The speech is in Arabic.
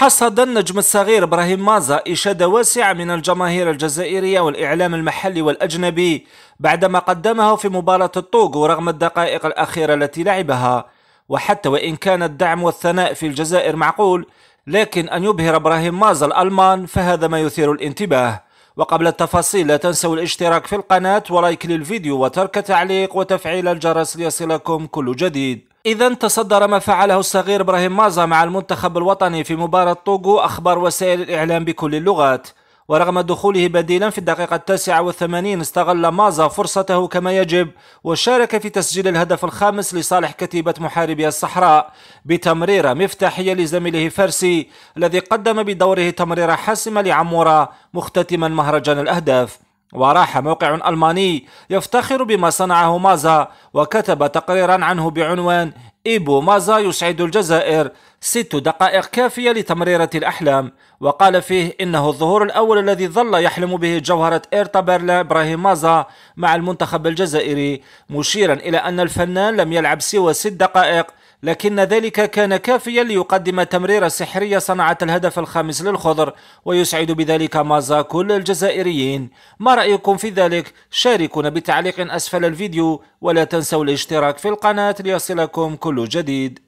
حصد النجم الصغير ابراهيم مازا إشادة واسعة من الجماهير الجزائرية والإعلام المحلي والأجنبي بعدما قدمه في مباراة الطوغو رغم الدقائق الأخيرة التي لعبها وحتى وإن كان الدعم والثناء في الجزائر معقول لكن أن يبهر ابراهيم مازا الألمان فهذا ما يثير الانتباه وقبل التفاصيل لا تنسوا الاشتراك في القناة ولايك للفيديو وترك تعليق وتفعيل الجرس ليصلكم كل جديد إذا تصدر ما فعله الصغير إبراهيم مازا مع المنتخب الوطني في مباراة طوغو أخبار وسائل الإعلام بكل اللغات ورغم دخوله بديلا في الدقيقة التاسعة والثمانين استغل مازا فرصته كما يجب وشارك في تسجيل الهدف الخامس لصالح كتيبة محاربي الصحراء بتمريرة مفتاحية لزميله فرسي الذي قدم بدوره تمريرة حاسمة لعمورة مختتما مهرجان الأهداف وراح موقع ألماني يفتخر بما صنعه مازا وكتب تقريرا عنه بعنوان إيبو مازا يسعد الجزائر ست دقائق كافية لتمريرة الأحلام وقال فيه إنه الظهور الأول الذي ظل يحلم به جوهرة إيرتا بيرلا مازا مع المنتخب الجزائري مشيرا إلى أن الفنان لم يلعب سوى ست دقائق لكن ذلك كان كافيا ليقدم تمريرة سحرية صنعت الهدف الخامس للخضر ويسعد بذلك مازا كل الجزائريين ما رأيكم في ذلك؟ شاركونا بتعليق أسفل الفيديو ولا تنسوا الاشتراك في القناة ليصلكم كل جديد